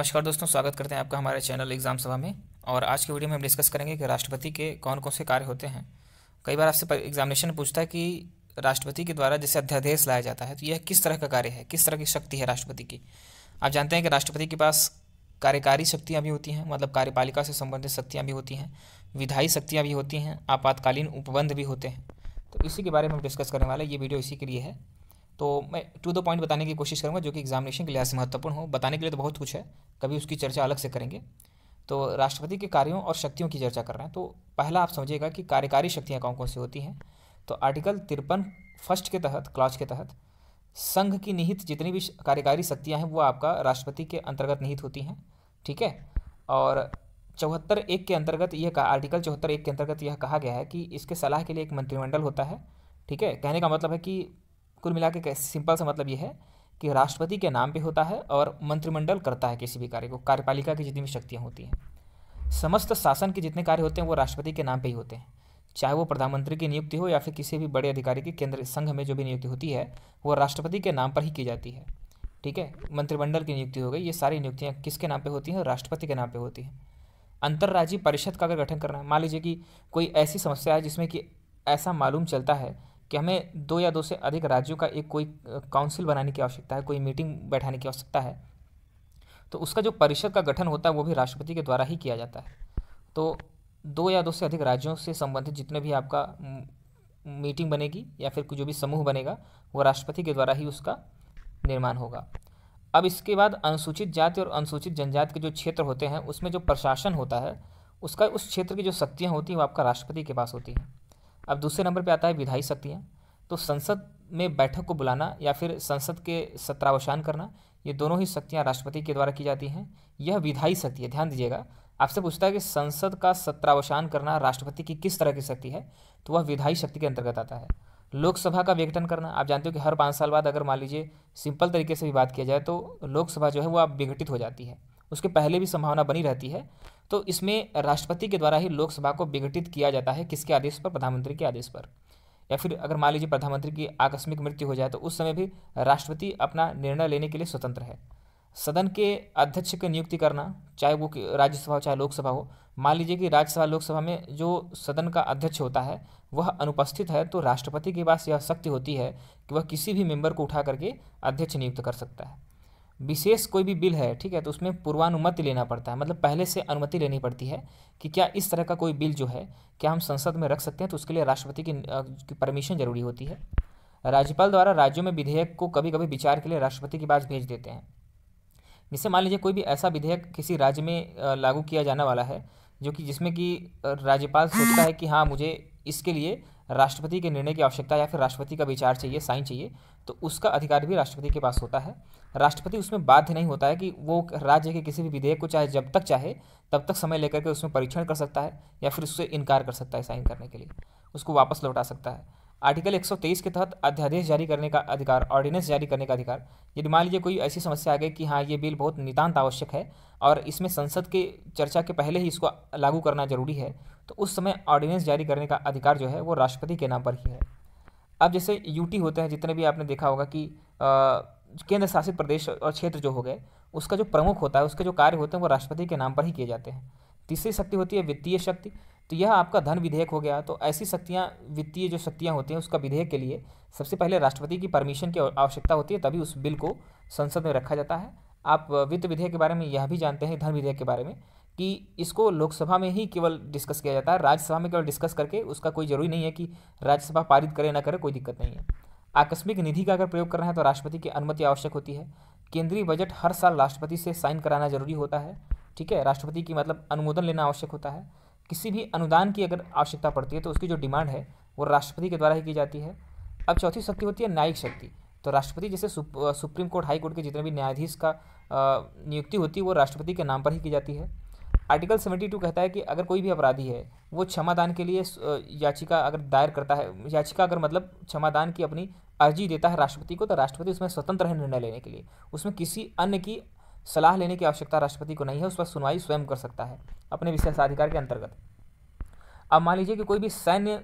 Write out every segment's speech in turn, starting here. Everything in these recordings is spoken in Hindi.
नमस्कार दोस्तों स्वागत करते हैं आपका हमारे चैनल एग्जाम सभा में और आज के वीडियो में हम डिस्कस करेंगे कि राष्ट्रपति के कौन कौन से कार्य होते हैं कई बार आपसे एग्जामिनेशन पूछता है कि राष्ट्रपति के द्वारा जैसे अध्यादेश लाया जाता है तो यह किस तरह का कार्य है किस तरह की शक्ति है राष्ट्रपति की आप जानते हैं कि राष्ट्रपति के पास कार्यकारी शक्तियाँ भी होती हैं मतलब कार्यपालिका से संबंधित शक्तियाँ भी होती हैं विधायी शक्तियाँ भी होती हैं आपातकालीन उपबंध भी होते हैं तो इसी के बारे में हम डिस्कस करने वाले ये वीडियो इसी के लिए है तो मैं टू द पॉइंट बताने की कोशिश करूँगा जो कि एग्जामिनेशन के लिहाज से महत्वपूर्ण हो बताने के लिए तो बहुत कुछ है कभी उसकी चर्चा अलग से करेंगे तो राष्ट्रपति के कार्यों और शक्तियों की चर्चा कर रहे हैं तो पहला आप समझिएगा कि कार्यकारी शक्तियाँ कौन कौन सी होती हैं तो आर्टिकल तिरपन फर्स्ट के तहत क्लॉज के तहत संघ की निहित जितनी भी कार्यकारी शक्तियाँ हैं वो आपका राष्ट्रपति के अंतर्गत निहित होती हैं ठीक है और चौहत्तर एक के अंतर्गत यह कहा आर्टिकल चौहत्तर एक के अंतर्गत यह कहा गया है कि इसके सलाह के लिए एक मंत्रिमंडल होता है ठीक है कहने का मतलब है कि कुल मिला के सिंपल सा मतलब ये है कि राष्ट्रपति के नाम पे होता है और मंत्रिमंडल करता है किसी भी कार्य को कार्यपालिका की जितनी भी शक्तियाँ होती हैं समस्त शासन के जितने कार्य होते हैं वो राष्ट्रपति के नाम पर ही होते हैं चाहे वो प्रधानमंत्री की नियुक्ति हो या फिर किसी भी बड़े अधिकारी की केंद्र संघ में जो भी नियुक्ति होती है वो राष्ट्रपति के नाम पर ही की जाती है ठीक है मंत्रिमंडल की नियुक्ति हो गई ये सारी नियुक्तियाँ किसके नाम पर होती हैं राष्ट्रपति के नाम पर होती हैं अंतर्राज्यीय परिषद का अगर गठन करना है मान लीजिए कि कोई ऐसी समस्या है जिसमें कि ऐसा मालूम चलता है कि हमें दो या दो से अधिक राज्यों का एक कोई काउंसिल बनाने की आवश्यकता है कोई मीटिंग बैठाने की आवश्यकता है तो उसका जो परिषद का गठन होता है वो भी राष्ट्रपति के द्वारा ही किया जाता है तो दो या दो से अधिक राज्यों से संबंधित जितने भी आपका मीटिंग बनेगी या फिर जो भी समूह बनेगा वो राष्ट्रपति के द्वारा ही उसका निर्माण होगा अब इसके बाद अनुसूचित जाति और अनुसूचित जनजाति के जो क्षेत्र होते हैं उसमें जो प्रशासन होता है उसका उस क्षेत्र की जो शक्तियाँ होती हैं वो आपका राष्ट्रपति के पास होती हैं अब दूसरे नंबर पे आता है विधायी शक्तियाँ तो संसद में बैठक को बुलाना या फिर संसद के सत्रावसान करना ये दोनों ही शक्तियाँ राष्ट्रपति के द्वारा की जाती हैं यह विधायी शक्ति है ध्यान दीजिएगा आपसे पूछता है कि संसद का सत्रावसान करना राष्ट्रपति की किस तरह की शक्ति है तो वह विधायी शक्ति के अंतर्गत आता है लोकसभा का विघटन करना आप जानते हो कि हर पाँच साल बाद अगर मान लीजिए सिंपल तरीके से भी बात किया जाए तो लोकसभा जो है वो आप विघटित हो जाती है उसके पहले भी संभावना बनी रहती है तो इसमें राष्ट्रपति के द्वारा ही लोकसभा को विघटित किया जाता है किसके आदेश पर प्रधानमंत्री के आदेश पर या फिर अगर मान लीजिए प्रधानमंत्री की आकस्मिक मृत्यु हो जाए तो उस समय भी राष्ट्रपति अपना निर्णय लेने के लिए स्वतंत्र है सदन के अध्यक्ष की नियुक्ति करना चाहे वो राज्यसभा हो चाहे लोकसभा हो मान लीजिए कि राज्यसभा लोकसभा में जो सदन का अध्यक्ष होता है वह अनुपस्थित है तो राष्ट्रपति के पास यह शक्ति होती है कि वह किसी भी मेंबर को उठा करके अध्यक्ष नियुक्त कर सकता है विशेष कोई भी बिल है ठीक है तो उसमें पूर्वानुमति लेना पड़ता है मतलब पहले से अनुमति लेनी पड़ती है कि क्या इस तरह का कोई बिल जो है क्या हम संसद में रख सकते हैं तो उसके लिए राष्ट्रपति की, की परमिशन जरूरी होती है राज्यपाल द्वारा राज्यों में विधेयक को कभी कभी विचार के लिए राष्ट्रपति के पास भेज देते हैं जिससे मान लीजिए कोई भी ऐसा विधेयक किसी राज्य में लागू किया जाने वाला है जो कि जिसमें कि राज्यपाल सोचता है कि हाँ मुझे इसके लिए राष्ट्रपति के निर्णय की आवश्यकता या फिर राष्ट्रपति का विचार चाहिए साइन चाहिए तो उसका अधिकार भी राष्ट्रपति के पास होता है राष्ट्रपति उसमें बाध्य नहीं होता है कि वो राज्य के किसी भी विधेयक को चाहे जब तक चाहे तब तक समय लेकर के उसमें परीक्षण कर सकता है या फिर उससे इनकार कर सकता है साइन करने के लिए उसको वापस लौटा सकता है आर्टिकल 123 के तहत अध्यादेश जारी करने का अधिकार ऑर्डिनेंस जारी करने का अधिकार यदि मान लीजिए कोई ऐसी समस्या आ गई कि हाँ ये बिल बहुत नितांत आवश्यक है और इसमें संसद के चर्चा के पहले ही इसको लागू करना जरूरी है तो उस समय ऑर्डिनेंस जारी करने का अधिकार जो है वो राष्ट्रपति के नाम पर ही है अब जैसे यूटी होते हैं जितने भी आपने देखा होगा कि केंद्र शासित प्रदेश और क्षेत्र जो हो गए उसका जो प्रमुख होता है उसके जो कार्य होते हैं वो राष्ट्रपति के नाम पर ही किए जाते हैं तीसरी शक्ति होती है वित्तीय शक्ति तो यह आपका धन विधेयक हो गया तो ऐसी शक्तियाँ वित्तीय जो शक्तियाँ होती हैं उसका विधेयक के लिए सबसे पहले राष्ट्रपति की परमिशन की आवश्यकता होती है तभी उस बिल को संसद में रखा जाता है आप वित्त विधेयक के बारे में यह भी जानते हैं धन विधेयक के बारे में कि इसको लोकसभा में ही केवल डिस्कस किया जाता है राज्यसभा में केवल डिस्कस करके उसका कोई जरूरी नहीं है कि राज्यसभा पारित करे ना करे कोई दिक्कत नहीं है आकस्मिक निधि का अगर प्रयोग करना है तो राष्ट्रपति की अनुमति आवश्यक होती है केंद्रीय बजट हर साल राष्ट्रपति से साइन कराना जरूरी होता है ठीक है राष्ट्रपति की मतलब अनुमोदन लेना आवश्यक होता है किसी भी अनुदान की अगर आवश्यकता पड़ती है तो उसकी जो डिमांड है वो राष्ट्रपति के द्वारा ही की जाती है अब चौथी शक्ति होती है न्यायिक शक्ति तो राष्ट्रपति जैसे सुप्रीम कोर्ट हाई कोर्ट के जितने भी न्यायाधीश का नियुक्ति होती है वो राष्ट्रपति के नाम पर ही की जाती है आर्टिकल सेवेंटी टू कहता है कि अगर कोई भी अपराधी है वो क्षमादान के लिए याचिका अगर दायर करता है याचिका अगर मतलब क्षमादान की अपनी अर्जी देता है राष्ट्रपति को तो राष्ट्रपति उसमें स्वतंत्र है निर्णय लेने के लिए उसमें किसी अन्य की सलाह लेने की आवश्यकता राष्ट्रपति को नहीं है उस पर सुनवाई स्वयं कर सकता है अपने विशेषाधिकार के अंतर्गत अब मान लीजिए कि कोई भी सैन्य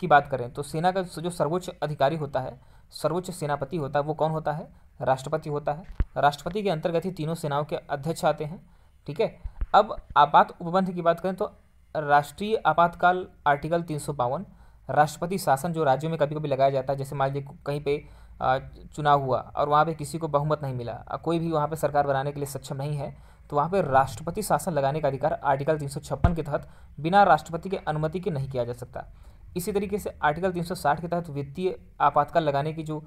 की बात करें तो सेना का जो सर्वोच्च अधिकारी होता है सर्वोच्च सेनापति होता है वो कौन होता है राष्ट्रपति होता है राष्ट्रपति के अंतर्गत ही तीनों सेनाओं के अध्यक्ष आते हैं ठीक है अब आपात उपबंध की बात करें तो राष्ट्रीय आपातकाल आर्टिकल तीन राष्ट्रपति शासन जो राज्यों में कभी कभी लगाया जाता है जैसे मान लीजिए कहीं पे चुनाव हुआ और वहाँ पे किसी को बहुमत नहीं मिला कोई भी वहाँ पे सरकार बनाने के लिए सक्षम नहीं है तो वहाँ पे राष्ट्रपति शासन लगाने का अधिकार आर्टिकल तीन के तहत बिना राष्ट्रपति के अनुमति के नहीं किया जा सकता इसी तरीके से आर्टिकल 360 के तहत वित्तीय आपातकाल लगाने की जो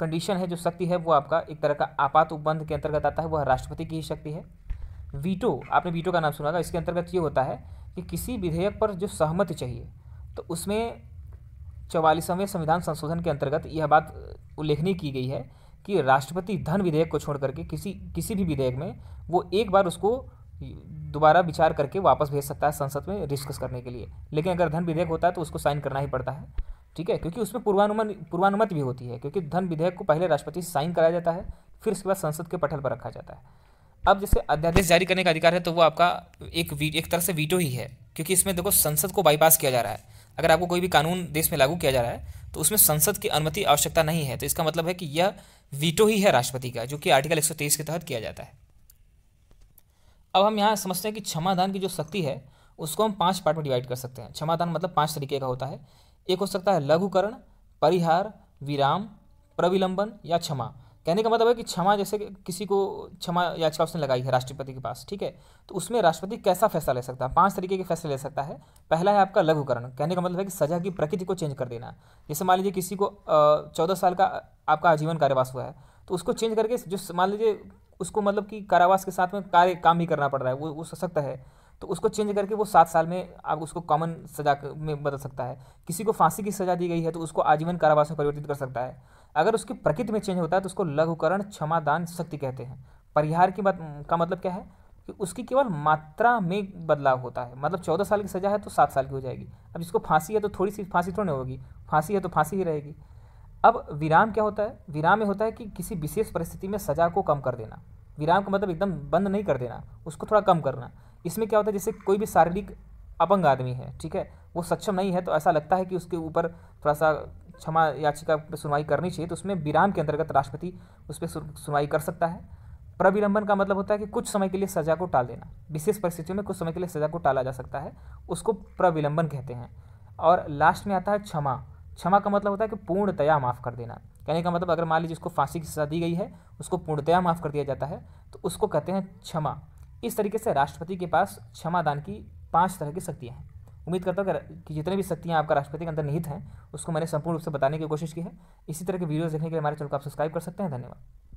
कंडीशन है जो शक्ति है वो आपका एक तरह का आपात उपबंध के अंतर्गत आता है वह राष्ट्रपति की ही शक्ति है वीटो आपने वीटो का नाम सुना होगा इसके अंतर्गत ये होता है कि किसी विधेयक पर जो सहमति चाहिए तो उसमें चौवालीसवें संविधान संशोधन के अंतर्गत यह बात उल्लेखनीय की गई है कि राष्ट्रपति धन विधेयक को छोड़ करके किसी किसी भी विधेयक में वो एक बार उसको दोबारा विचार करके वापस भेज सकता है संसद में डिस्कस करने के लिए लेकिन अगर धन विधेयक होता है तो उसको साइन करना ही पड़ता है ठीक है क्योंकि उसमें पूर्वानुमान पूर्वानुमति भी होती है क्योंकि धन विधेयक को पहले राष्ट्रपति से साइन कराया जाता है फिर उसके बाद संसद के पटल पर रखा जाता है अब जैसे अध्यादेश जारी करने का अधिकार है तो वो आपका एक एक तरह से वीटो ही है क्योंकि इसमें देखो संसद को बाईपास किया जा रहा है अगर आपको कोई भी कानून देश में लागू किया जा रहा है तो उसमें संसद की अनुमति आवश्यकता नहीं है तो इसका मतलब है कि यह वीटो ही है राष्ट्रपति का जो कि आर्टिकल एक के तहत किया जाता है अब हम यहाँ समझते हैं कि क्षमादान की जो शक्ति है उसको हम पाँच पार्ट में डिवाइड कर सकते हैं क्षमादान मतलब पाँच तरीके का होता है एक हो सकता है लघुकरण परिहार विराम प्रविलंबन या क्षमा कहने का मतलब है कि क्षमा जैसे किसी को क्षमा याचिका उसने लगाई है राष्ट्रपति के पास ठीक है तो उसमें राष्ट्रपति कैसा फैसला ले सकता है पांच तरीके के फैसले ले सकता है पहला है आपका लघुकरण कहने का मतलब है कि सजा की प्रकृति को चेंज कर देना जैसे मान लीजिए किसी को चौदह साल का आपका आजीवन कार्यवास हुआ है तो उसको चेंज करके जो मान लीजिए उसको मतलब कि कारावास के साथ में कार्य काम भी करना पड़ रहा है वो, वो सकता है तो उसको चेंज करके वो सात साल में आप उसको कॉमन सजा में बदल सकता है किसी को फांसी की सजा दी गई है तो उसको आजीवन कारावास में परिवर्तित कर सकता है अगर उसकी प्रकृति में चेंज होता है तो उसको लघुकरण क्षमादान शक्ति कहते हैं परिहार की बात का मतलब क्या है कि उसकी केवल मात्रा में बदलाव होता है मतलब चौदह साल की सज़ा है तो सात साल की हो जाएगी अब जिसको फांसी है तो थोड़ी सी फांसी थोड़ी होगी फांसी है तो फांसी ही रहेगी अब विराम क्या होता है विराम में होता है कि किसी विशेष परिस्थिति में सज़ा को कम कर देना विराम का मतलब एकदम बंद नहीं कर देना उसको थोड़ा कम करना इसमें क्या होता है जैसे कोई भी शारीरिक अपंग आदमी है ठीक है वो सक्षम नहीं है तो ऐसा लगता है कि उसके ऊपर थोड़ा सा क्षमा याचिका पर सुनवाई करनी चाहिए तो उसमें विराम के अंतर्गत राष्ट्रपति उस पर सुनवाई कर सकता है प्रविलंबन का मतलब होता है कि कुछ समय के लिए सजा को टाल देना विशेष परिस्थितियों में कुछ समय के लिए सजा को टाला जा सकता है उसको प्रविलंबन कहते हैं और लास्ट में आता है क्षमा क्षमा का मतलब होता है कि पूर्णतया माफ़ कर देना कहने का मतलब अगर मान लीजिए उसको फांसी की सजा दी गई है उसको पूर्णतया माफ़ कर दिया जाता है तो उसको कहते हैं क्षमा इस तरीके से राष्ट्रपति के पास क्षमादान की पाँच तरह की शक्तियाँ हैं उम्मीद करता हूँ कि जितने भी शक्तियाँ आपका राष्ट्रपति के अंदर निहित हैं उसको मैंने संपूर्ण रूप से बताने की कोशिश की है इसी तरह के वीडियोज़ देखने के लिए हमारे चैनल को आप सब्सक्राइब कर सकते हैं धन्यवाद